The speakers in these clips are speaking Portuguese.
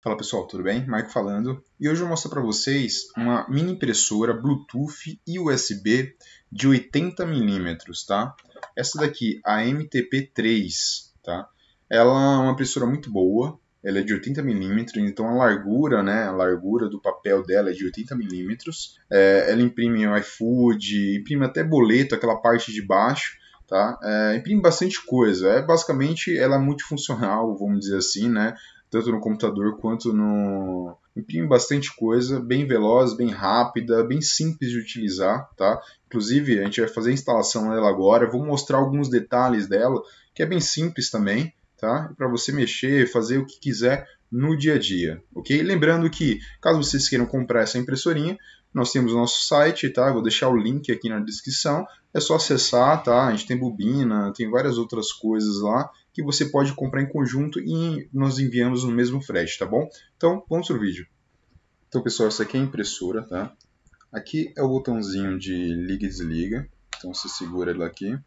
Fala pessoal, tudo bem? Maico falando e hoje eu vou mostrar para vocês uma mini impressora Bluetooth e USB de 80 mm, tá? Essa daqui, a MTP3, tá? Ela é uma impressora muito boa, ela é de 80 mm, então a largura, né, a largura do papel dela é de 80 mm. É, ela imprime o iFood, imprime até boleto, aquela parte de baixo, tá? É, imprime bastante coisa. É basicamente ela é multifuncional, vamos dizer assim, né? tanto no computador quanto no, Enfim, bastante coisa, bem veloz, bem rápida, bem simples de utilizar, tá? Inclusive, a gente vai fazer a instalação dela agora, vou mostrar alguns detalhes dela, que é bem simples também, tá? Para você mexer, fazer o que quiser no dia a dia, ok? Lembrando que, caso vocês queiram comprar essa impressorinha, nós temos o nosso site, tá? Vou deixar o link aqui na descrição, é só acessar, tá? A gente tem bobina, tem várias outras coisas lá, que você pode comprar em conjunto e nós enviamos no mesmo frete, tá bom? Então, vamos para o vídeo. Então, pessoal, essa aqui é a impressora, tá? Aqui é o botãozinho de liga e desliga. Então, você segura ele aqui.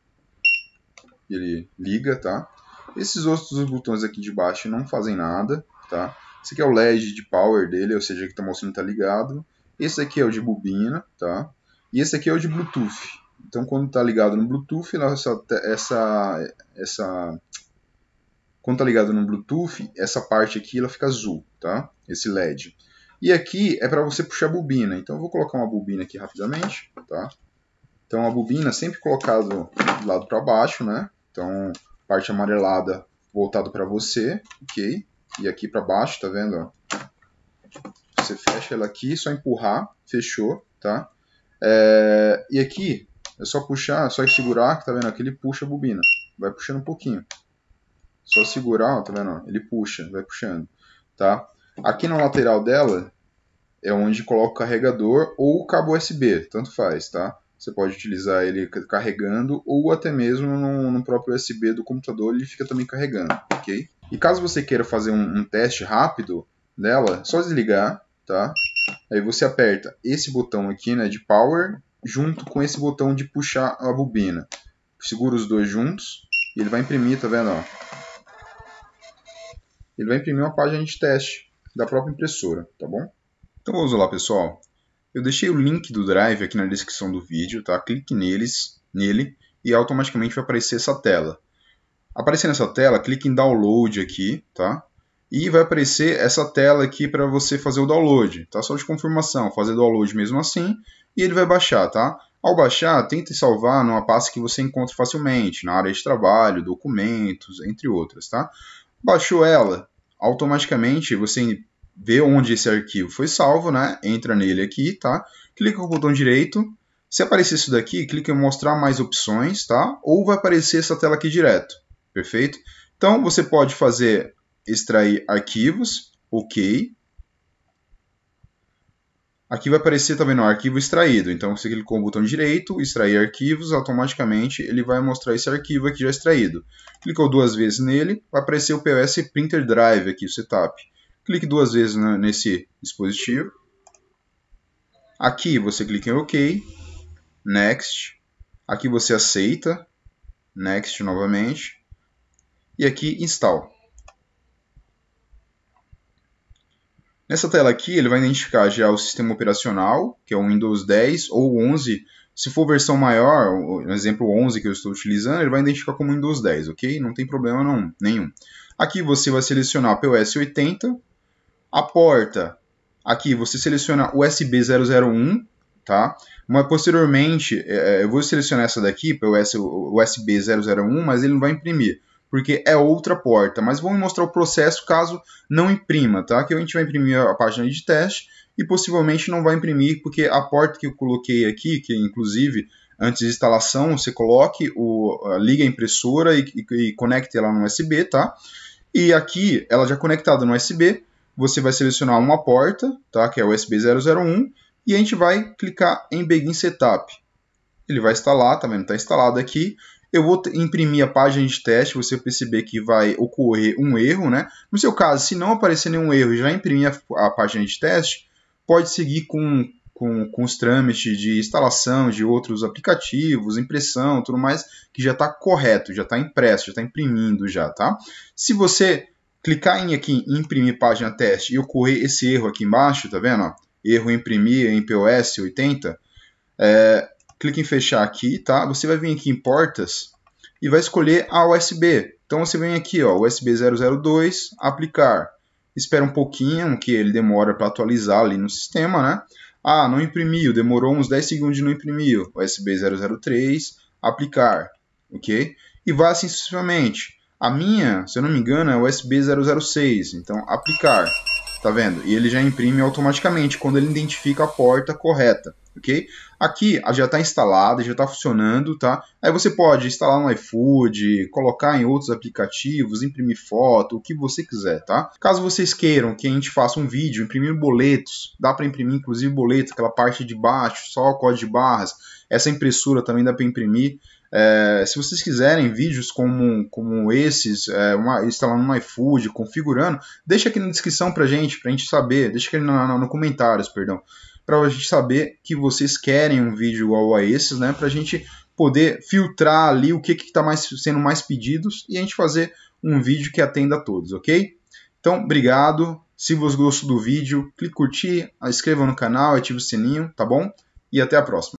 Ele liga, tá? Esses outros botões aqui de baixo não fazem nada, tá? Esse aqui é o LED de power dele, ou seja, que está mostrando que está ligado. Esse aqui é o de bobina, tá? E esse aqui é o de Bluetooth. Então, quando está ligado no Bluetooth, essa, essa, essa quando está ligado no Bluetooth, essa parte aqui ela fica azul, tá? Esse LED. E aqui é para você puxar a bobina. Então eu vou colocar uma bobina aqui rapidamente, tá? Então a bobina é sempre colocada do lado para baixo, né? Então parte amarelada voltado para você, ok? E aqui para baixo, tá vendo? Você fecha ela aqui, só empurrar, fechou, tá? É... E aqui é só puxar, é só segurar, tá vendo? Aqui ele puxa a bobina, vai puxando um pouquinho. Só segurar, ó, tá vendo? Ele puxa, vai puxando, tá? Aqui na lateral dela é onde coloca o carregador ou o cabo USB, tanto faz, tá? Você pode utilizar ele carregando ou até mesmo no, no próprio USB do computador ele fica também carregando, ok? E caso você queira fazer um, um teste rápido dela, é só desligar, tá? Aí você aperta esse botão aqui, né, de power, junto com esse botão de puxar a bobina. Segura os dois juntos e ele vai imprimir, tá vendo, ó? ele vai imprimir uma página de teste da própria impressora, tá bom? Então vamos lá, pessoal. Eu deixei o link do Drive aqui na descrição do vídeo, tá? Clique neles, nele e automaticamente vai aparecer essa tela. Aparecendo essa tela, clique em Download aqui, tá? E vai aparecer essa tela aqui para você fazer o download, tá? Só de confirmação, fazer download mesmo assim e ele vai baixar, tá? Ao baixar, tente salvar numa pasta que você encontra facilmente, na área de trabalho, documentos, entre outras, tá? Baixou ela, automaticamente você vê onde esse arquivo foi salvo, né? Entra nele aqui, tá? Clica com o botão direito. Se aparecer isso daqui, clica em mostrar mais opções, tá? Ou vai aparecer essa tela aqui direto, perfeito? Então, você pode fazer extrair arquivos, ok. Aqui vai aparecer também no arquivo extraído. Então, você clica com o botão direito, extrair arquivos, automaticamente ele vai mostrar esse arquivo aqui já extraído. Clicou duas vezes nele, vai aparecer o POS Printer Drive aqui, o setup. Clique duas vezes nesse dispositivo. Aqui você clica em OK, Next. Aqui você aceita, Next novamente. E aqui Install. Nessa tela aqui, ele vai identificar já o sistema operacional, que é o Windows 10 ou 11. Se for versão maior, no exemplo 11 que eu estou utilizando, ele vai identificar como Windows 10, ok? Não tem problema não, nenhum. Aqui você vai selecionar POS 80, a porta, aqui você seleciona USB 001, tá? Mas posteriormente, é, é, eu vou selecionar essa daqui, USB 001, mas ele não vai imprimir porque é outra porta. Mas vou mostrar o processo caso não imprima, tá? Que a gente vai imprimir a página de teste e possivelmente não vai imprimir, porque a porta que eu coloquei aqui, que inclusive antes de instalação você coloque, o, liga a impressora e, e, e conecte ela no USB, tá? E aqui, ela já conectada no USB, você vai selecionar uma porta, tá? Que é o USB 001, e a gente vai clicar em Begin Setup. Ele vai instalar, tá vendo? Está instalado aqui eu vou imprimir a página de teste, você perceber que vai ocorrer um erro, né? No seu caso, se não aparecer nenhum erro e já imprimir a, a, página de teste, pode seguir com, com, com os trâmites de instalação de outros aplicativos, impressão, tudo mais, que já está correto, já está impresso, já está imprimindo já, tá? Se você clicar em aqui imprimir página teste e ocorrer esse erro aqui embaixo, tá vendo? Ó? Erro imprimir em POS 80, é, clica em fechar aqui, tá? Você vai vir aqui em portas e vai escolher a USB. Então você vem aqui, ó, USB 002, aplicar. Espera um pouquinho, que ele demora para atualizar ali no sistema, né? Ah, não imprimiu, demorou uns 10 segundos e não imprimiu. USB 003, aplicar, ok? E vai assim sucessivamente. A minha, se eu não me engano, é USB 006, então aplicar tá vendo? E ele já imprime automaticamente quando ele identifica a porta correta, ok? Aqui já está instalada, já está funcionando, tá? Aí você pode instalar no iFood, colocar em outros aplicativos, imprimir foto, o que você quiser, tá? Caso vocês queiram que a gente faça um vídeo imprimindo boletos, dá para imprimir inclusive boletos, aquela parte de baixo, só o código de barras, essa impressora também dá para imprimir. É, se vocês quiserem vídeos como, como esses, é, uma, instalando no iFood, configurando, deixa aqui na descrição pra gente, pra gente saber, deixa aqui na, no comentários, perdão, pra gente saber que vocês querem um vídeo igual a esses, né, pra gente poder filtrar ali o que que tá mais, sendo mais pedidos e a gente fazer um vídeo que atenda a todos, ok? Então, obrigado, se você gostou do vídeo, clique curtir, inscreva no canal, ative o sininho, tá bom? E até a próxima.